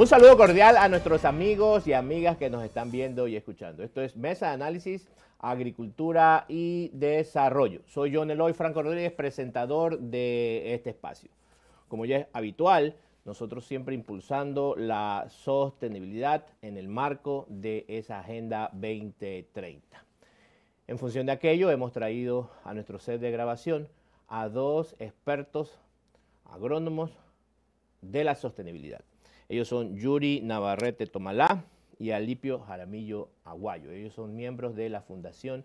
Un saludo cordial a nuestros amigos y amigas que nos están viendo y escuchando. Esto es Mesa de Análisis, Agricultura y Desarrollo. Soy John Eloy Franco Rodríguez, presentador de este espacio. Como ya es habitual, nosotros siempre impulsando la sostenibilidad en el marco de esa Agenda 2030. En función de aquello, hemos traído a nuestro set de grabación a dos expertos agrónomos de la sostenibilidad. Ellos son Yuri Navarrete Tomalá y Alipio Jaramillo Aguayo. Ellos son miembros de la Fundación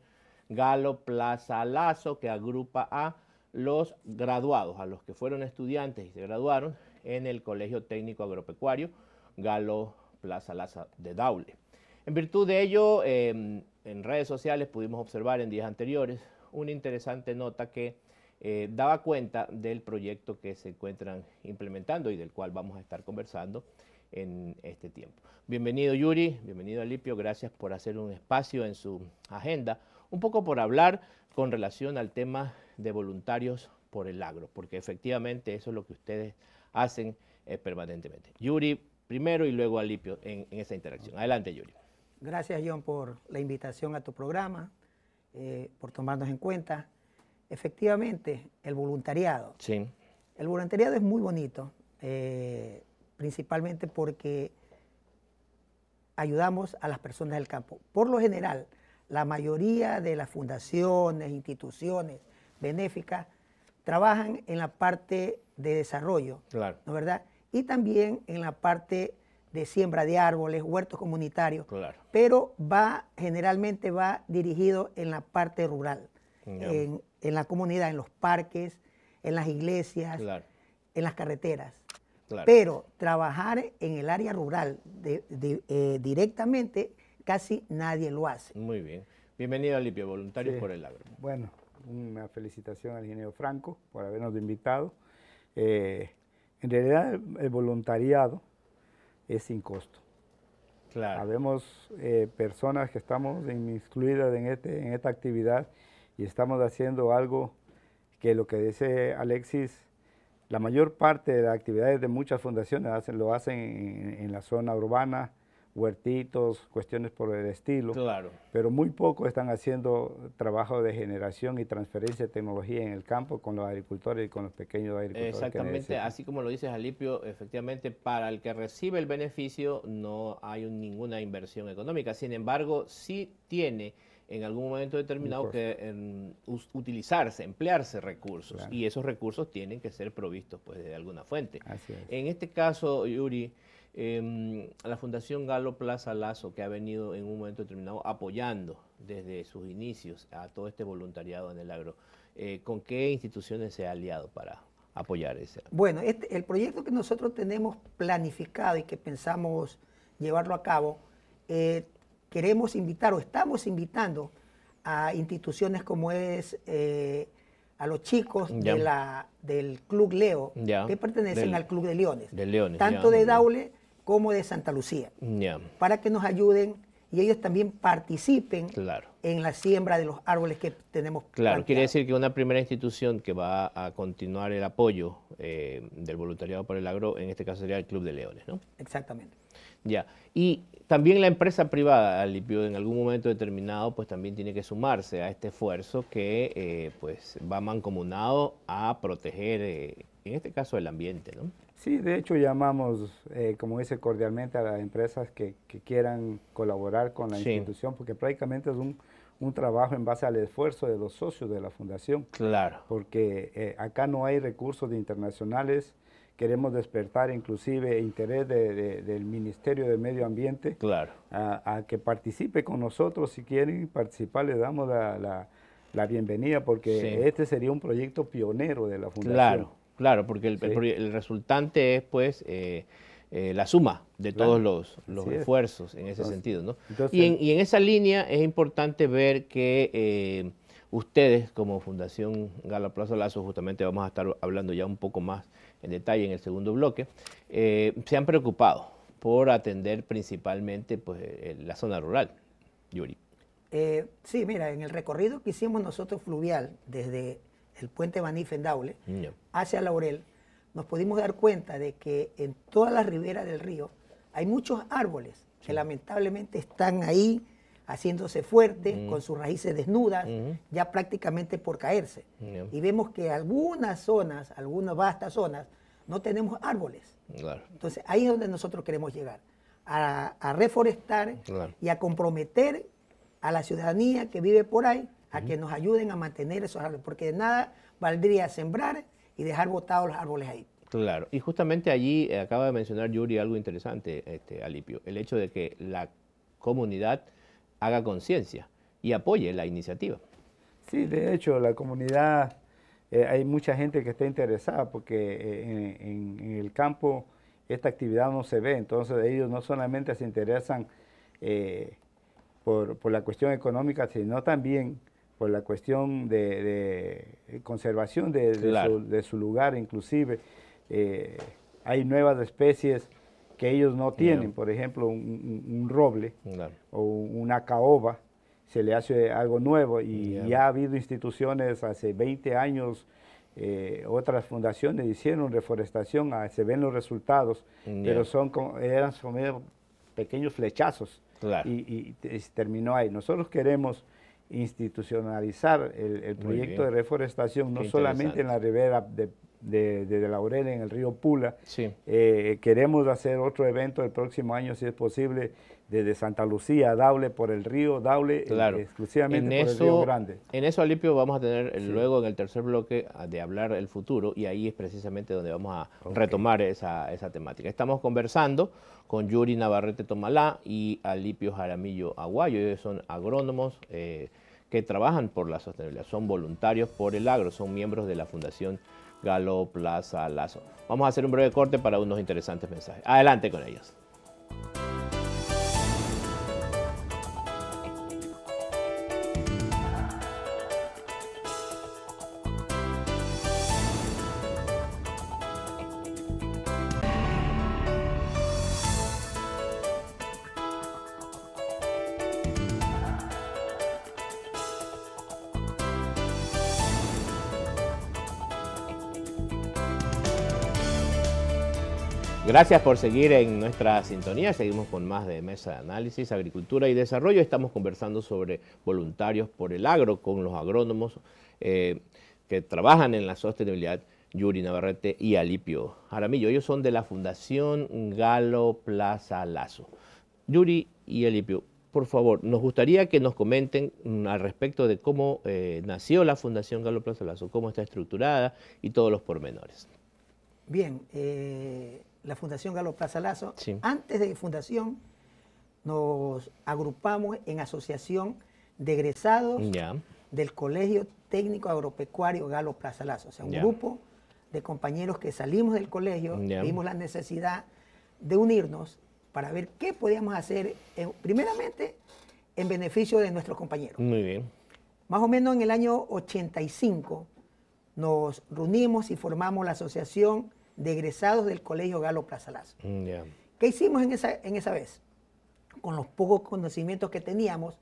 Galo Plaza Lazo, que agrupa a los graduados, a los que fueron estudiantes y se graduaron en el Colegio Técnico Agropecuario Galo Plaza Lazo de Daule. En virtud de ello, em, en redes sociales pudimos observar en días anteriores una interesante nota que eh, daba cuenta del proyecto que se encuentran implementando y del cual vamos a estar conversando en este tiempo. Bienvenido Yuri, bienvenido Alipio, gracias por hacer un espacio en su agenda, un poco por hablar con relación al tema de voluntarios por el agro, porque efectivamente eso es lo que ustedes hacen eh, permanentemente. Yuri primero y luego Alipio en, en esa interacción. Adelante Yuri. Gracias John por la invitación a tu programa, eh, por tomarnos en cuenta. Efectivamente, el voluntariado. Sí. El voluntariado es muy bonito, eh, principalmente porque ayudamos a las personas del campo. Por lo general, la mayoría de las fundaciones, instituciones benéficas trabajan en la parte de desarrollo, claro. ¿no verdad? Y también en la parte de siembra de árboles, huertos comunitarios, claro. pero va generalmente va dirigido en la parte rural, en la comunidad, en los parques, en las iglesias, en las carreteras. Pero trabajar en el área rural eh, directamente casi nadie lo hace. Muy bien. Bienvenido, Alipio, Voluntarios por el Agro. Bueno, una felicitación al ingeniero Franco por habernos invitado. Eh, en realidad, el, voluntariado es sin costo. Claro. Habemos eh, personas que estamos incluidas este, en esta actividad y estamos haciendo algo que lo que dice Alexis, la mayor parte de las actividades de muchas fundaciones lo hacen en, la zona urbana, huertitos, cuestiones por el estilo. Claro. Pero muy poco están haciendo trabajo de generación y transferencia de tecnología en el campo con los agricultores y con los pequeños agricultores. Exactamente, así como lo dice Jalipio, efectivamente para el que recibe el beneficio no hay ninguna inversión económica. Sin embargo, sí tiene en algún momento determinado que em, utilizarse, emplearse recursos. Y esos recursos tienen que ser provistos pues, de alguna fuente. En este caso, Yuri, em, la Fundación Galo Plaza Lazo, que ha venido en un momento determinado apoyando desde sus inicios a todo este voluntariado en el agro, eh, ¿con qué instituciones se ha aliado para apoyar ese? Bueno, este, el proyecto que nosotros tenemos planificado y que pensamos llevarlo a cabo, eh, queremos invitar o estamos invitando a instituciones como es eh, a los chicos de la, del Club Leo, que pertenecen al Club de Leones, tanto de Daule como de Santa Lucía, para que nos ayuden y ellos también participen en la siembra de los árboles que tenemos. Claro, quiere decir que una primera institución que va a continuar el apoyo eh, del voluntariado por el agro, en este caso sería el Club de Leones, ¿no? Exactamente. Ya, y también la empresa privada, Alipio, en algún momento determinado, pues también tiene que sumarse a este esfuerzo que eh, pues va mancomunado a proteger, eh, en este caso, el ambiente, ¿no? Sí, de hecho llamamos, eh, como dice cordialmente, a las empresas que, quieran colaborar con la institución, porque prácticamente es un, un, trabajo en base al esfuerzo de los socios de la fundación. Claro. Porque acá no hay recursos de internacionales, queremos despertar inclusive interés del Ministerio de Medio Ambiente claro. a, que participe con nosotros si quieren participar, les damos la, la, bienvenida porque este sería un proyecto pionero de la Fundación. Claro, claro, porque el, resultante es pues eh, eh, la suma de todos los, esfuerzos en ese sentido. ¿no? y, en, esa línea es importante ver que... Eh, ustedes como Fundación Gala Lazo, justamente vamos a estar hablando ya un poco más en detalle en el segundo bloque, eh, se han preocupado por atender principalmente pues, la zona rural, Yuri. Eh, sí, mira, en el recorrido que hicimos nosotros fluvial desde el puente manif en Daule mm, hacia Laurel, nos pudimos dar cuenta de que en toda la ribera del río hay muchos árboles que lamentablemente están ahí haciéndose fuerte, mm. con sus raíces desnudas, mm. ya prácticamente por caerse. Y vemos que algunas zonas, algunas vastas zonas, no tenemos árboles. Entonces ahí es donde nosotros queremos llegar, a, reforestar y a comprometer a la ciudadanía que vive por ahí a que nos ayuden a mantener esos árboles, porque de nada valdría sembrar y dejar botados los árboles ahí. Claro, y justamente allí eh, acaba de mencionar Yuri algo interesante, este, Alipio, el hecho de que la comunidad haga conciencia y apoye la iniciativa. Sí, de hecho, la comunidad eh, hay mucha gente que está interesada porque eh, en, el campo esta actividad no se ve, entonces ellos no solamente se interesan eh, por, la cuestión económica, sino también por la cuestión de, conservación de, su, lugar, inclusive hay nuevas especies que ellos no tienen, por ejemplo, un, roble o una caoba, se le hace algo nuevo y ya ha habido instituciones hace 20 años, eh, otras fundaciones hicieron reforestación, ah, se ven los resultados, pero son eran pequeños flechazos y, terminó ahí. Nosotros queremos institucionalizar el, proyecto de reforestación, no solamente en la ribera de, de, de, Laurel en el río Pula. Eh, queremos hacer otro evento el próximo año, si es posible, desde Santa Lucía Dable por el río Dable, eh, exclusivamente en el río Grande. En eso, Alipio, vamos a tener eh, luego en el tercer bloque ah, de hablar el futuro y ahí es precisamente donde vamos a retomar esa, temática. Estamos conversando con Yuri Navarrete Tomalá y Alipio Jaramillo Aguayo, ellos son agrónomos eh, que trabajan por la sostenibilidad, son voluntarios por el agro, son miembros de la Fundación Galo Plaza Lazo. Vamos a hacer un breve corte para unos interesantes mensajes. Adelante con ellos. Gracias por seguir en nuestra sintonía. Seguimos con más de Mesa de Análisis, Agricultura y Desarrollo. Estamos conversando sobre voluntarios por el agro con los agrónomos eh, que trabajan en la sostenibilidad, Yuri Navarrete y Alipio Jaramillo. Ellos son de la Fundación Galo Plaza Lazo. Yuri y Alipio, por favor, nos gustaría que nos comenten mm, al respecto de cómo eh, nació la Fundación Galo Plaza Lazo, cómo está estructurada y todos los pormenores. Bien, eh, la Fundación Galo Plaza Lazo, antes de Fundación nos agrupamos en asociación de egresados del Colegio Técnico Agropecuario Galo Plaza Lazo, o sea, un grupo de compañeros que salimos del colegio, vimos la necesidad de unirnos para ver qué podíamos hacer, eh, primeramente, en beneficio de nuestros compañeros. Muy bien. Más o menos en el año 85 nos reunimos y formamos la Asociación de egresados del Colegio Galo Plaza Lazo. Mm, ¿Qué hicimos en esa, en esa vez? Con los pocos conocimientos que teníamos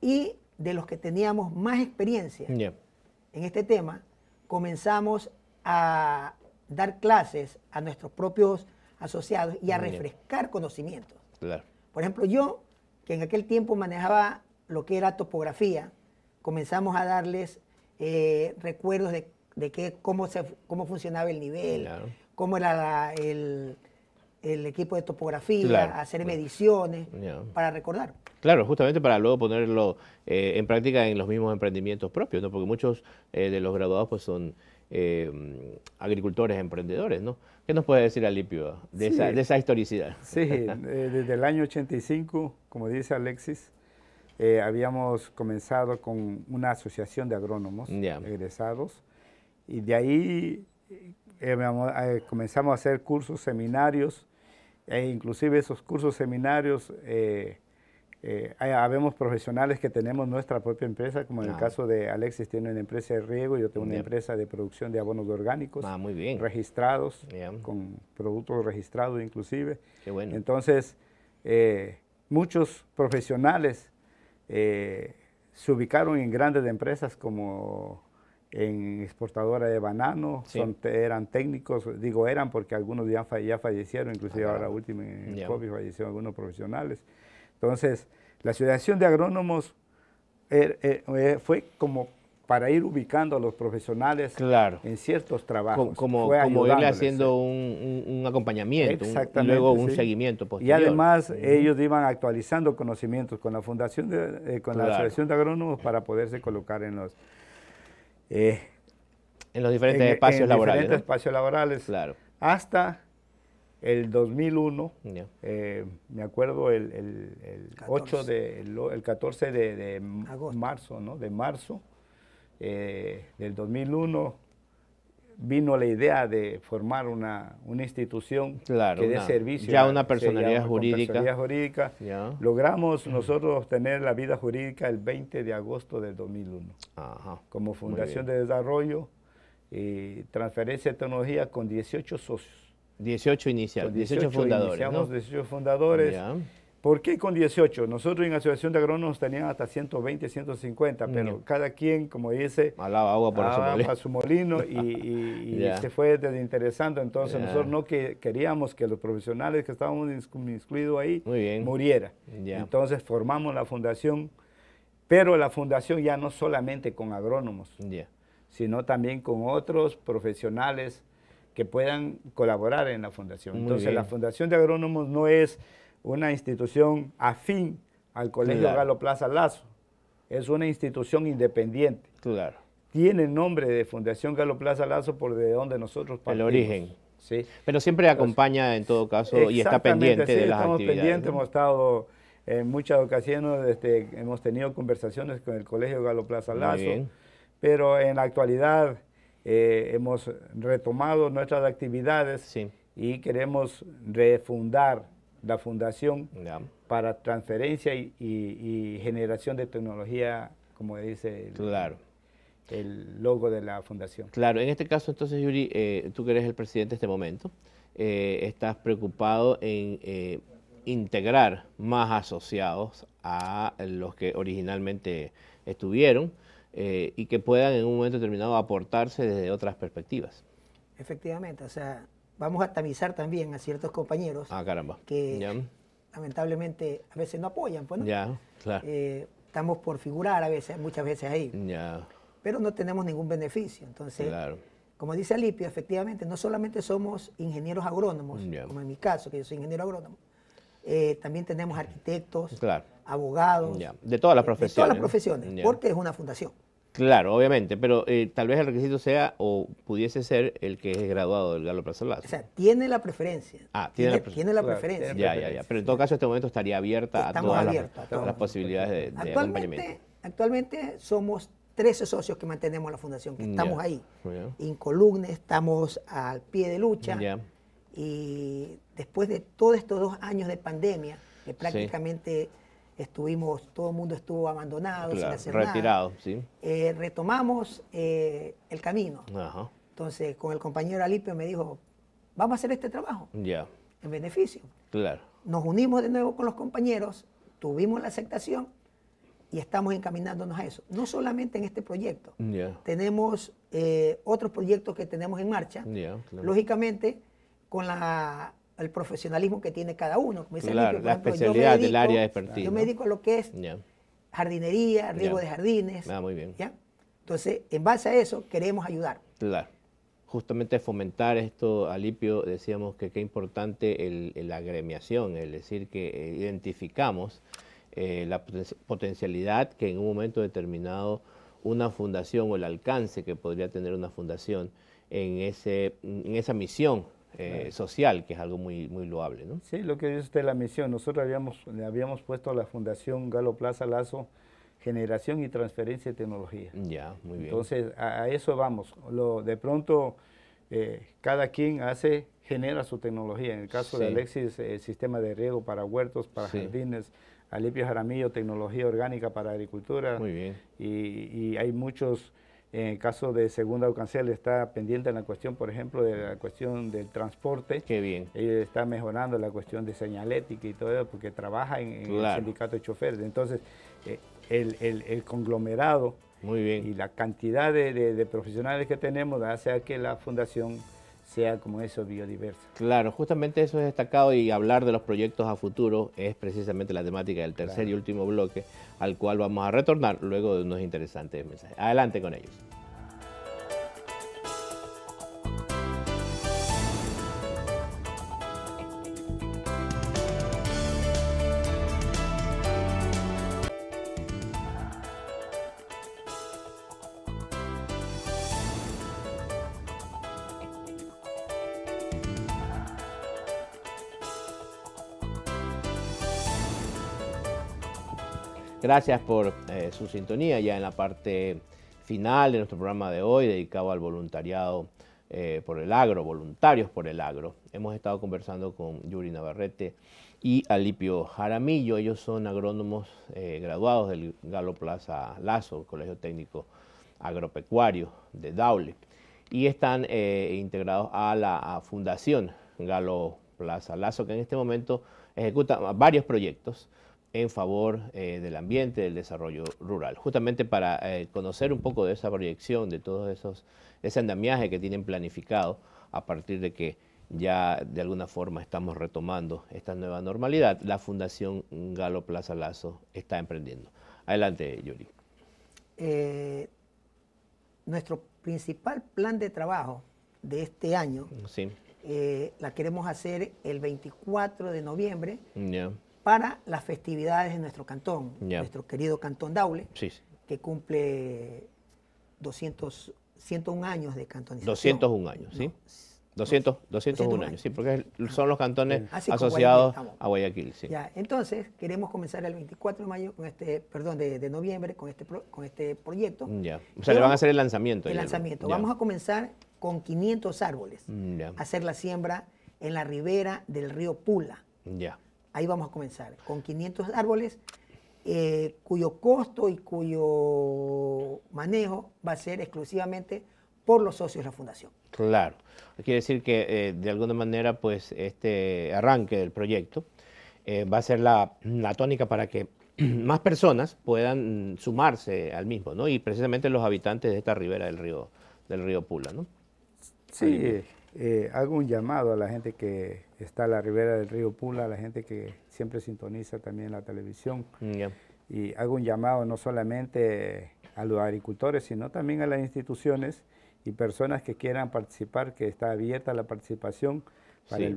y de los que teníamos más experiencia en este tema, comenzamos a dar clases a nuestros propios asociados y a refrescar conocimientos. Por ejemplo, yo, que en aquel tiempo manejaba lo que era topografía, comenzamos a darles eh, recuerdos de, cómo, se, cómo funcionaba el nivel, claro cómo era el, equipo de topografía, hacer mediciones para recordar. Claro, justamente para luego ponerlo eh, en práctica en los mismos emprendimientos propios, ¿no? porque muchos eh, de los graduados pues son eh, agricultores, emprendedores, ¿no? ¿Qué nos puede decir Alipio de, esa, historicidad? Sí, desde el año 85, como dice Alexis, habíamos comenzado con una asociación de agrónomos egresados y de ahí eh, eh, comenzamos a hacer cursos, seminarios, e inclusive esos cursos, seminarios, eh, habemos profesionales que tenemos nuestra propia empresa, como en el caso de Alexis tiene una empresa de riego, yo tengo una empresa de producción de abonos orgánicos, ah, registrados, con productos registrados inclusive. bueno. Entonces, muchos profesionales se ubicaron en grandes empresas como en exportadora de banano, eran técnicos, digo eran porque algunos ya, ya fallecieron, inclusive ah, ahora último en COVID fallecieron algunos profesionales. Entonces, la Asociación de Agrónomos er, er, eh, fue como para ir ubicando a los profesionales en ciertos trabajos. Como, como irle haciendo un, acompañamiento, luego un seguimiento Y además ellos iban actualizando conocimientos con la Fundación, eh, con la Asociación de Agrónomos para poderse colocar en los eh, en los diferentes en, espacios en laborales. diferentes espacios laborales. Claro. Hasta el 2001, eh, me acuerdo el, el, el 8 de, el, el 14 de, de marzo, ¿no? De marzo eh, del 2001 vino la idea de formar una, institución que dé servicio. Ya una personalidad jurídica. jurídica. Logramos mm. nosotros tener la vida jurídica el 20 de agosto del 2001. Como Fundación de Desarrollo y eh, Transferencia de Tecnología con 18 socios. 18 iniciales, 18, fundadores. 18 fundadores. ¿Por qué con 18? Nosotros en la Asociación de Agrónomos teníamos hasta 120, 150, mm, pero cada quien, como dice, Malaba agua para, su, molino. y, se fue desinteresando. Entonces nosotros no queríamos que los profesionales que estábamos incluidos ahí murieran. Entonces formamos la fundación, pero la fundación ya no solamente con agrónomos, sino también con otros profesionales que puedan colaborar en la fundación. Entonces la fundación de agrónomos no es una institución afín al Colegio Galo Plaza Lazo. Es una institución independiente. Claro. Tiene nombre de Fundación Galo Plaza Lazo por de donde nosotros partimos. El origen. Sí. Pero siempre acompaña en todo caso y está pendiente de las estamos Pendientes, Hemos estado en muchas ocasiones, este, hemos tenido conversaciones con el Colegio Galo Plaza Lazo. Pero en la actualidad eh, hemos retomado nuestras actividades y queremos refundar la fundación para transferencia y, generación de tecnología, como dice el, el logo de la fundación. Claro, en este caso entonces, Yuri, eh, tú que eres el presidente de este momento, eh, estás preocupado en eh, integrar más asociados a los que originalmente estuvieron y que puedan en un momento determinado aportarse desde otras perspectivas. Efectivamente, o sea, vamos a tamizar también a ciertos compañeros ah, que lamentablemente a veces no apoyan. Pues, ¿no? Eh, estamos por figurar a veces, muchas veces ahí, pero no tenemos ningún beneficio. Entonces, como dice Alipio, efectivamente, no solamente somos ingenieros agrónomos, como en mi caso, que yo soy ingeniero agrónomo, eh, también tenemos arquitectos, abogados. De todas las profesiones. De todas las profesiones, porque es una fundación. Claro, obviamente, pero eh, tal vez el requisito sea o pudiese ser el que es graduado del Galo Plaza O sea, tiene la preferencia. Ah, tiene, la, preferencia. ya, ya, ya. Pero en todo caso, este momento estaría abierta a todas las, posibilidades de, actualmente, acompañamiento. Actualmente somos 13 socios que mantenemos la fundación, que estamos ahí. Incolumne, estamos al pie de lucha. Y después de todos estos dos años de pandemia, que prácticamente estuvimos, todo el mundo estuvo abandonado, sin hacer retirado, Sí. Eh, retomamos eh, el camino. Entonces, con el compañero Alipio me dijo, vamos a hacer este trabajo. Ya. En beneficio. Claro. Nos unimos de nuevo con los compañeros, tuvimos la aceptación y estamos encaminándonos a eso. No solamente en este proyecto. Ya. Tenemos eh, otros proyectos que tenemos en marcha. Ya, Lógicamente, con la el profesionalismo que tiene cada uno. Como claro, la especialidad del área de expertise. Yo me dedico a lo que es jardinería, riego de jardines. Ah, muy bien. Entonces, en base a eso, queremos ayudar. Claro. Justamente fomentar esto, Alipio, decíamos que qué importante la agremiación, es decir, que eh, identificamos eh, la potencialidad que en un momento determinado una fundación o el alcance que podría tener una fundación en, ese, en esa misión eh, social, que es algo muy, muy loable. ¿no? Sí, lo que dice usted, la misión. Nosotros habíamos, le habíamos puesto a la Fundación Galo Plaza Lazo generación y transferencia de tecnología. Ya, muy bien. Entonces, a, eso vamos. Lo, de pronto, eh, cada quien hace, genera su tecnología. En el caso de Alexis, eh, el sistema de riego para huertos, para jardines. Alipio Jaramillo, tecnología orgánica para agricultura. Muy bien. y hay muchos en el caso de Segunda alcancel está pendiente en la cuestión, por ejemplo, de la cuestión del transporte. Qué bien. está mejorando la cuestión de señalética y todo eso, porque trabaja en, el sindicato de choferes. Entonces, eh, el, conglomerado y la cantidad de, de profesionales que tenemos hace que la fundación sea como eso biodiversa. Claro, justamente eso es destacado y hablar de los proyectos a futuro es precisamente la temática del tercer y último bloque al cual vamos a retornar luego de unos interesantes mensajes. Adelante con ellos. Gracias por eh, su sintonía ya en la parte final de nuestro programa de hoy dedicado al voluntariado eh, por el agro, voluntarios por el agro. Hemos estado conversando con Yuri Navarrete y Alipio Jaramillo. Ellos son agrónomos eh, graduados del Galo Plaza Lazo, Colegio Técnico Agropecuario de Daule. Y están integrados a la Fundación Galo Plaza Lazo, que en este momento ejecuta varios proyectos en favor eh, del ambiente, del desarrollo rural. Justamente para eh, conocer un poco de esa proyección, de todos esos, ese andamiaje que tienen planificado a partir de que ya de alguna forma estamos retomando esta nueva normalidad, la Fundación Galo Plaza Lazo está emprendiendo. Adelante, Yuri. Eh, nuestro principal plan de trabajo de este año la queremos hacer el 24 de noviembre. Ya para las festividades de nuestro cantón, nuestro querido cantón Daule, que cumple 200, años de cantonización. 201 años, ¿sí? 200, 201, años, sí, porque son los cantones asociados a Guayaquil. Sí. entonces, queremos comenzar el 24 de mayo, este, perdón, de, noviembre, con este, con este proyecto. Mm, ya. O sea, le van a hacer el lanzamiento. El lanzamiento. Vamos a comenzar con 500 árboles, mm, hacer la siembra en la ribera del río Pula. Ya. Ahí vamos a comenzar, con 500 árboles eh, cuyo costo y cuyo manejo va a ser exclusivamente por los socios de la fundación. Claro, quiere decir que eh, de alguna manera pues este arranque del proyecto eh, va a ser la, tónica para que más personas puedan sumarse al mismo, ¿no? Y precisamente los habitantes de esta ribera del río, del río Pula, ¿no? Sí, eh, hago un llamado a la gente que está a la ribera del río Pula, a la gente que siempre sintoniza también la televisión. Mm, y hago un llamado no solamente a los agricultores, sino también a las instituciones y personas que quieran participar, que está abierta la participación para el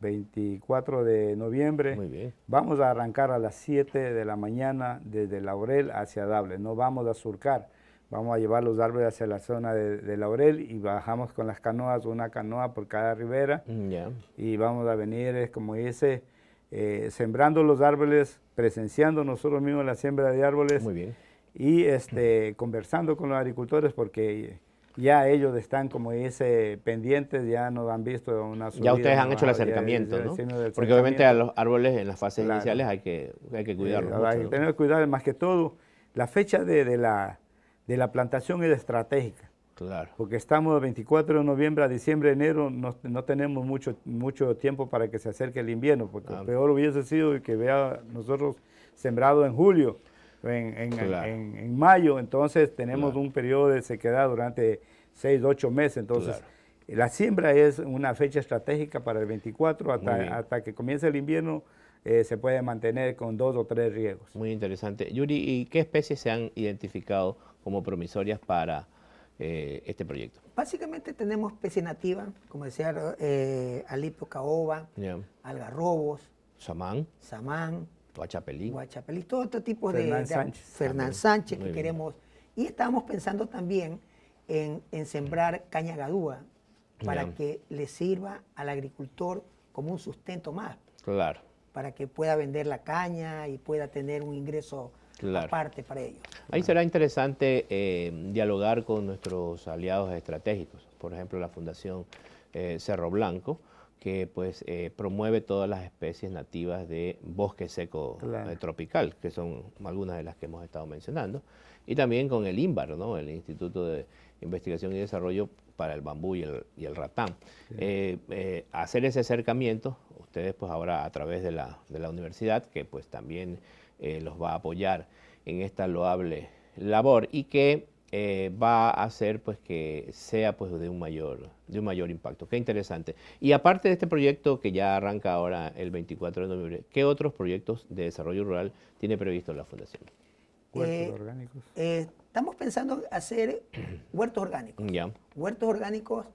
24 de noviembre. Vamos a arrancar a las 7 de la mañana desde Laurel hacia Dable, no vamos a surcar vamos a llevar los árboles hacia la zona de, Laurel y bajamos con las canoas, una canoa por cada ribera. Mm, y vamos a venir, como dice, eh, sembrando los árboles, presenciando nosotros mismos la siembra de árboles. Muy bien. Y este, conversando con los agricultores porque ya ellos están, como dice, pendientes, ya nos han visto una subida. Ya ustedes han hecho el acercamiento, ¿no? Porque obviamente a los árboles en las fases iniciales hay que, hay eh, cuidarlos. hay que tener cuidado, más que todo la fecha de la de la plantación es estratégica. Claro. Porque estamos de 24 de noviembre a diciembre, enero, no, tenemos mucho, mucho tiempo para que se acerque el invierno, porque lo ah. peor hubiese sido que vea nosotros sembrado en julio, en, en, en, mayo, entonces tenemos un periodo de sequedad durante 6, 8 meses, entonces la siembra es una fecha estratégica para el 24, hasta, hasta que comience el invierno eh, se puede mantener con dos o tres riegos. Muy interesante. Yuri, ¿y qué especies se han identificado? como promisorias para eh, este proyecto? Básicamente tenemos especies nativa, como decía eh, Caoba, algarrobos, samán, samán Guachapelí. todo otro este tipo de, Sánchez. Fernán Sánchez que queremos. Y estábamos pensando también en, sembrar caña gadúa para que le sirva al agricultor como un sustento más. Claro. Para que pueda vender la caña y pueda tener un ingreso parte para ellos. Ahí será interesante eh, dialogar con nuestros aliados estratégicos, por ejemplo la Fundación eh, Cerro Blanco, que pues eh, promueve todas las especies nativas de bosque seco tropical, que son algunas de las que hemos estado mencionando, y también con el INBAR, ¿no? el Instituto de Investigación y Desarrollo para el Bambú y el, Ratán. hacer ese acercamiento, ustedes pues ahora a través de la, de la universidad, que pues también eh, los va a apoyar en esta loable labor y que eh, va a hacer pues que sea pues de un mayor de un mayor impacto. Qué interesante. Y aparte de este proyecto que ya arranca ahora el 24 de noviembre, ¿qué otros proyectos de desarrollo rural tiene previsto la fundación? Huertos eh, orgánicos. estamos pensando hacer huertos orgánicos. Huertos orgánicos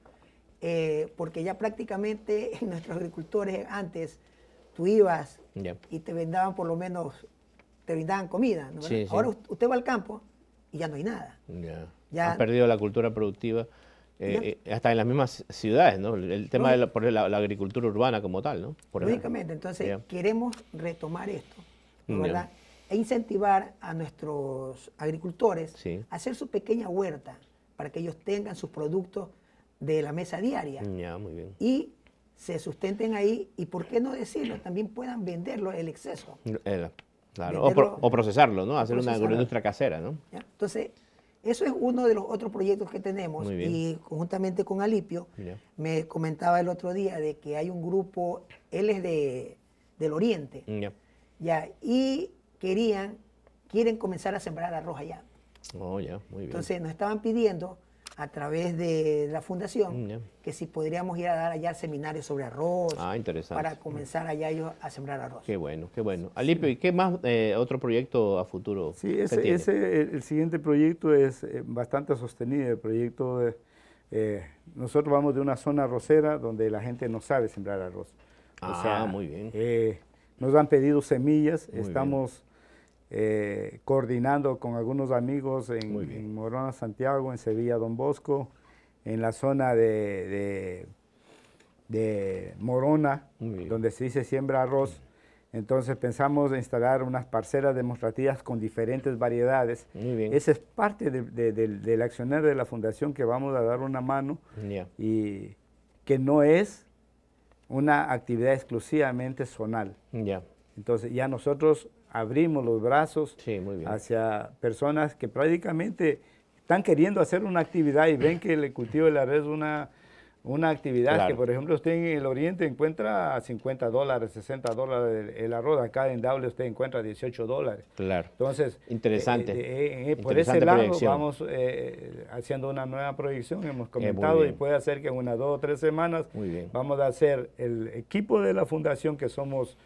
porque ya prácticamente nuestros agricultores antes tú ibas y te vendaban por lo menos te brindaban comida. ¿no? Ahora usted va al campo y ya no hay nada. Ya. ha perdido la cultura productiva. Eh, eh, hasta en las mismas ciudades, ¿no? El tema de la, agricultura urbana como tal, ¿no? Lógicamente, entonces queremos retomar esto, ¿verdad? E incentivar a nuestros agricultores a hacer su pequeña huerta para que ellos tengan sus productos de la mesa diaria. muy bien. Y se sustenten ahí y, ¿por qué no decirlo? También puedan venderlo el exceso. Eh, Claro, o, procesarlo, ¿no? Hacer una agroindustria casera, ¿no? Entonces, eso es uno de los otros proyectos que tenemos y conjuntamente con Alipio, me comentaba el otro día de que hay un grupo, él es de, del Oriente, mm, ya, y querían, quieren comenzar a sembrar arroz allá. Oh, ya, muy bien. Entonces nos estaban pidiendo a través de la fundación, mm, que si podríamos ir a dar allá seminarios sobre arroz, ah, para comenzar allá ellos a sembrar arroz. Qué bueno, qué bueno. Alipio, ¿y qué más eh, otro proyecto a futuro? Sí, ese, ese el, siguiente proyecto es eh, bastante sostenido el proyecto de, eh, nosotros vamos de una zona arrocera donde la gente no sabe sembrar arroz. Ah, muy bien. nos han pedido semillas, estamos... Eh, coordinando con algunos amigos en, Morona, Santiago, en Sevilla, Don Bosco, en la zona de, Morona, donde se dice siembra arroz. Entonces pensamos instalar unas parcelas demostrativas con diferentes variedades. Esa es parte del accionar de la fundación que vamos a dar una mano y que no es una actividad exclusivamente zonal. Ya. Entonces ya nosotros abrimos los brazos hacia personas que prácticamente están queriendo hacer una actividad y ven que el cultivo de la red es una, una actividad que, por ejemplo, usted en el Oriente encuentra a 50 dólares, 60 dólares el, arroz, acá en W usted encuentra 18 dólares. Claro. Entonces, interesante. Eh, eh, eh, por ese lado vamos haciendo una nueva proyección, hemos comentado, y puede ser que en unas dos o tres semanas vamos a hacer el equipo de la fundación que somos...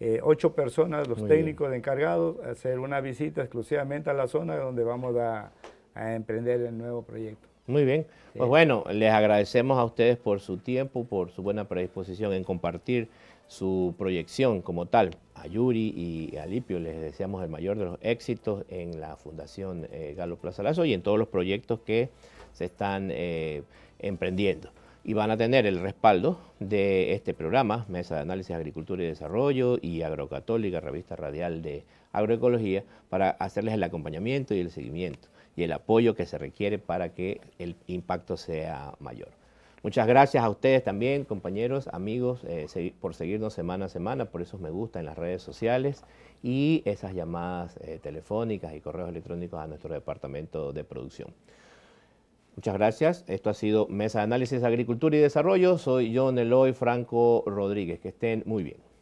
Eh, ocho personas, los técnicos encargados, hacer una visita exclusivamente a la zona donde vamos a, emprender el nuevo proyecto. Muy bien, pues bueno, les agradecemos a ustedes por su tiempo, por su buena predisposición en compartir su proyección como tal. A Yuri y a Lipio les deseamos el mayor de los éxitos en la Fundación eh, Galo Plaza Lazo y en todos los proyectos que se están eh, emprendiendo y van a tener el respaldo de este programa, Mesa de Análisis Agricultura y Desarrollo y Agrocatólica, Revista Radial de Agroecología, para hacerles el acompañamiento y el seguimiento y el apoyo que se requiere para que el impacto sea mayor. Muchas gracias a ustedes también, compañeros, amigos, eh, por seguirnos semana a semana, por esos me gusta en las redes sociales y esas llamadas eh, telefónicas y correos electrónicos a nuestro departamento de producción. Muchas gracias. Esto ha sido Mesa de Análisis, Agricultura y Desarrollo. Soy John Eloy Franco Rodríguez. Que estén muy bien.